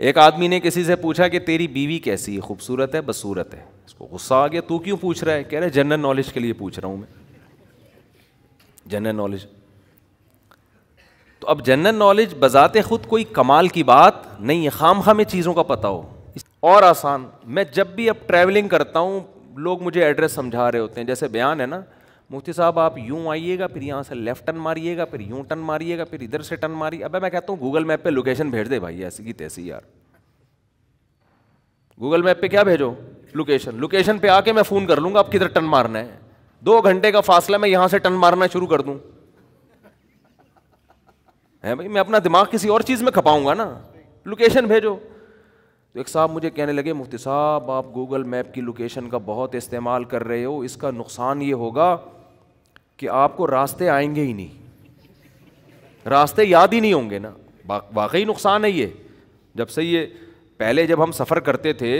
एक आदमी ने किसी से पूछा कि तेरी बीवी कैसी है खूबसूरत है बसूरत है इसको गुस्सा आ गया तू क्यों पूछ रहा है कह रहे जनरल नॉलेज के लिए पूछ रहा हूँ मैं जनरल नॉलेज तो अब जनरल नॉलेज बजाते खुद कोई कमाल की बात नहीं है खाम खामे चीज़ों का पता हो और आसान मैं जब भी अब ट्रैवलिंग करता हूँ लोग मुझे एड्रेस समझा रहे होते हैं जैसे बयान है ना मुफ्ती साहब आप यूँ आइएगा फिर यहाँ से लेफ्ट टर्न मारिएगा फिर यूँ टर्न मारिएगा फिर इधर से टर्न मारिए अब मैं कहता हूँ गूगल मैप पे लोकेशन भेज दे भाई ऐसी की तैसी यार गूगल मैप पे क्या भेजो लोकेशन लोकेशन पे आके मैं फ़ोन कर लूँगा आप किधर टर्न मारना है दो घंटे का फासला मैं यहाँ से टर्न मारना शुरू कर दूँ है भाई मैं अपना दिमाग किसी और चीज़ में खपाऊँगा ना लोकेशन भेजो तो एक साहब मुझे कहने लगे मुफ्ती साहब आप गूगल मैप की लोकेशन का बहुत इस्तेमाल कर रहे हो इसका नुकसान ये होगा कि आपको रास्ते आएंगे ही नहीं रास्ते याद ही नहीं होंगे ना वाकई नुकसान है ये जब से ये पहले जब हम सफ़र करते थे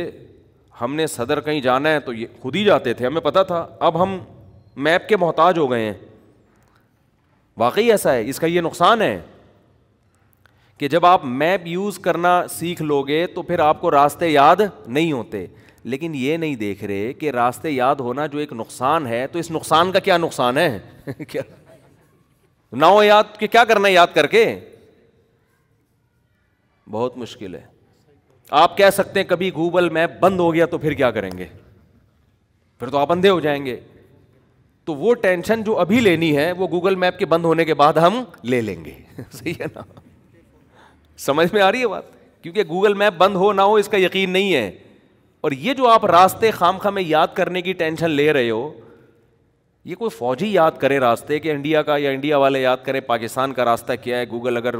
हमने सदर कहीं जाना है तो ये खुद ही जाते थे हमें पता था अब हम मैप के मोहताज हो गए हैं वाकई ऐसा है इसका ये नुकसान है कि जब आप मैप यूज़ करना सीख लोगे तो फिर आपको रास्ते याद नहीं होते लेकिन ये नहीं देख रहे कि रास्ते याद होना जो एक नुकसान है तो इस नुकसान का क्या नुकसान है क्या ना हो याद कि क्या करना है याद करके बहुत मुश्किल है आप कह सकते हैं कभी गूगल मैप बंद हो गया तो फिर क्या करेंगे फिर तो आप अंधे हो जाएंगे तो वो टेंशन जो अभी लेनी है वो गूगल मैप के बंद होने के बाद हम ले लेंगे सही है ना समझ में आ रही है बात क्योंकि गूगल मैप बंद हो ना हो इसका यकीन नहीं है और ये जो आप रास्ते खाम खा में याद करने की टेंशन ले रहे हो ये कोई फौजी याद करे रास्ते कि इंडिया का या इंडिया वाले याद करें पाकिस्तान का रास्ता क्या है गूगल अगर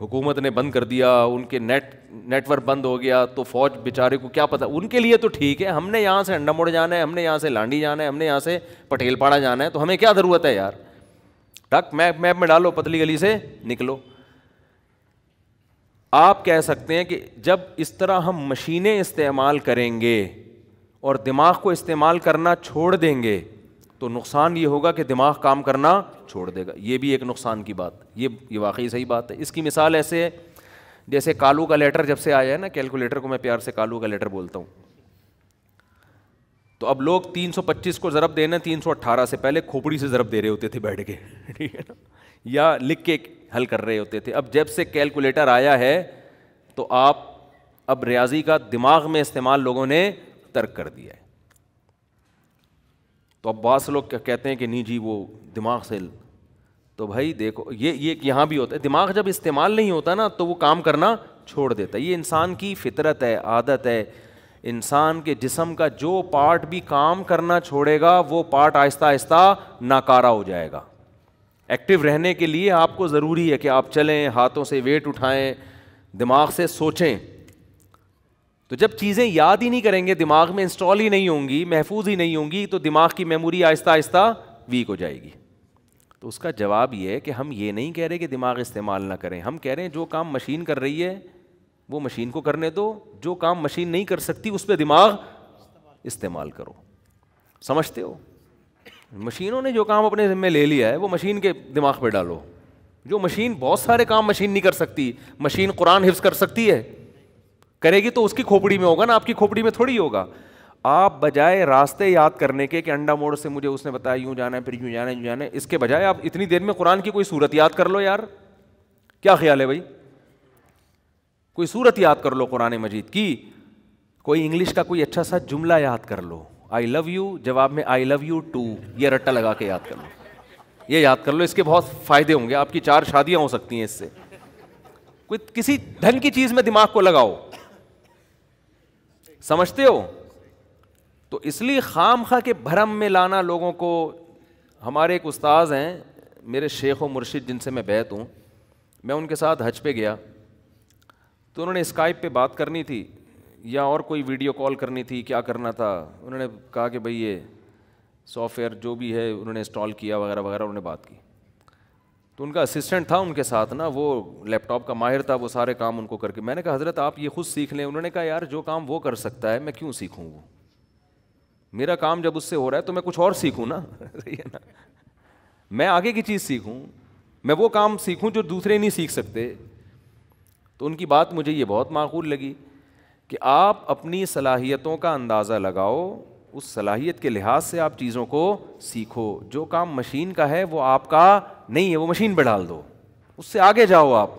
हुकूमत ने बंद कर दिया उनके नेट नेटवर्क बंद हो गया तो फौज बेचारे को क्या पता उनके लिए तो ठीक है हमने यहाँ से अंडा मोड़ जाना है हमने यहाँ से लांडी जाना है हमने यहाँ से पटेलपाड़ा जाना है तो हमें क्या ज़रूरत है यार टक मैप मैप में डालो पतली गली से निकलो आप कह सकते हैं कि जब इस तरह हम मशीनें इस्तेमाल करेंगे और दिमाग को इस्तेमाल करना छोड़ देंगे तो नुकसान ये होगा कि दिमाग काम करना छोड़ देगा ये भी एक नुकसान की बात ये ये वाकई सही बात है इसकी मिसाल ऐसे है जैसे कालू का लेटर जब से आया है ना कैलकुलेटर को मैं प्यार से कालू का लेटर बोलता हूँ तो अब लोग 325 को ज़रब देना 318 से पहले खोपड़ी से ज़रब दे रहे होते थे बैठ के ठीक है ना या लिख के हल कर रहे होते थे अब जब से कैलकुलेटर आया है तो आप अब रियाजी का दिमाग में इस्तेमाल लोगों ने तर्क कर दिया है तो अब बहुत से लोग कहते हैं कि नहीं जी वो दिमाग से तो भाई देखो ये ये यहाँ भी होता है दिमाग जब इस्तेमाल नहीं होता ना तो वो काम करना छोड़ देता है ये इंसान की फितरत है आदत है इंसान के जिसम का जो पार्ट भी काम करना छोड़ेगा वो पार्ट आहिस्ता आहिस्ता नाकारा हो जाएगा एक्टिव रहने के लिए आपको ज़रूरी है कि आप चलें हाथों से वेट उठाएं दिमाग से सोचें तो जब चीज़ें याद ही नहीं करेंगे दिमाग में इंस्टॉल ही नहीं होंगी महफूज ही नहीं होंगी तो दिमाग की मेमोरी आहिस्ता आहिस्ता वीक हो जाएगी तो उसका जवाब ये है कि हम ये नहीं कह रहे कि दिमाग इस्तेमाल ना करें हम कह रहे हैं जो काम मशीन कर रही है वो मशीन को करने दो जो काम मशीन नहीं कर सकती उस पर दिमाग इस्तेमाल करो समझते हो मशीनों ने जो काम अपने जिम्मे ले लिया है वो मशीन के दिमाग पर डालो जो मशीन बहुत सारे काम मशीन नहीं कर सकती मशीन कुरान हिफ्स कर सकती है करेगी तो उसकी खोपड़ी में होगा ना आपकी खोपड़ी में थोड़ी होगा आप बजाय रास्ते याद करने के कि अंडा मोड़ से मुझे उसने बताया यूँ जाना है फिर यूँ जाना है यूँ जाना है इसके बजाय आप इतनी देर में कुरान की कोई सूरत याद कर लो यार क्या ख्याल है भाई कोई सूरत याद कर लो कुरान मजीद की कोई इंग्लिश का कोई अच्छा सा जुमला याद कर लो आई लव यू जवाब में आई लव यू टू ये रट्टा लगा के याद कर लो ये याद कर लो इसके बहुत फायदे होंगे आपकी चार शादियां हो सकती हैं इससे कोई किसी धन की चीज में दिमाग को लगाओ समझते हो तो इसलिए खाम खा के भरम में लाना लोगों को हमारे एक उस्ताद हैं मेरे शेख व मुर्शिद जिनसे मैं बैत हूँ मैं उनके साथ हज पे गया तो उन्होंने स्काइप पे बात करनी थी या और कोई वीडियो कॉल करनी थी क्या करना था उन्होंने कहा कि भाई ये सॉफ्टवेयर जो भी है उन्होंने इंस्टॉल किया वगैरह वगैरह उन्होंने बात की तो उनका असिस्टेंट था उनके साथ ना वो लैपटॉप का माहिर था वो सारे काम उनको करके मैंने कहा हज़रत आप ये खुद सीख लें उन्होंने कहा यार जो काम वो कर सकता है मैं क्यों सीखूँ वो मेरा काम जब उससे हो रहा है तो मैं कुछ और सीखूँ ना सही है ना मैं आगे की चीज़ सीखूँ मैं वो काम सीखूँ जो दूसरे नहीं सीख सकते तो उनकी बात मुझे ये बहुत माकूल लगी कि आप अपनी सलाहियतों का अंदाज़ा लगाओ उस सलाहियत के लिहाज से आप चीज़ों को सीखो जो काम मशीन का है वो आपका नहीं है वो मशीन पर डाल दो उससे आगे जाओ आप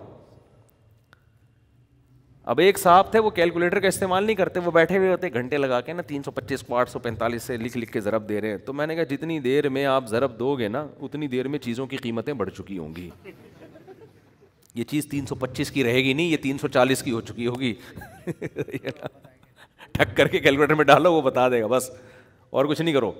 अब एक साहब थे वो कैलकुलेटर का इस्तेमाल नहीं करते वो बैठे हुए होते घंटे लगा के ना तीन सौ पच्चीस को आठ सौ पैंतालीस से लिख लिख के ज़रब दे रहे हैं तो मैंने कहा जितनी देर में आप ज़रब दोगे ना उतनी देर में चीज़ों की कीमतें बढ़ चुकी होंगी ये चीज़ 325 की रहेगी नहीं ये 340 की हो चुकी होगी ठक करके कैलकुलेटर में डालो वो बता देगा बस और कुछ नहीं करो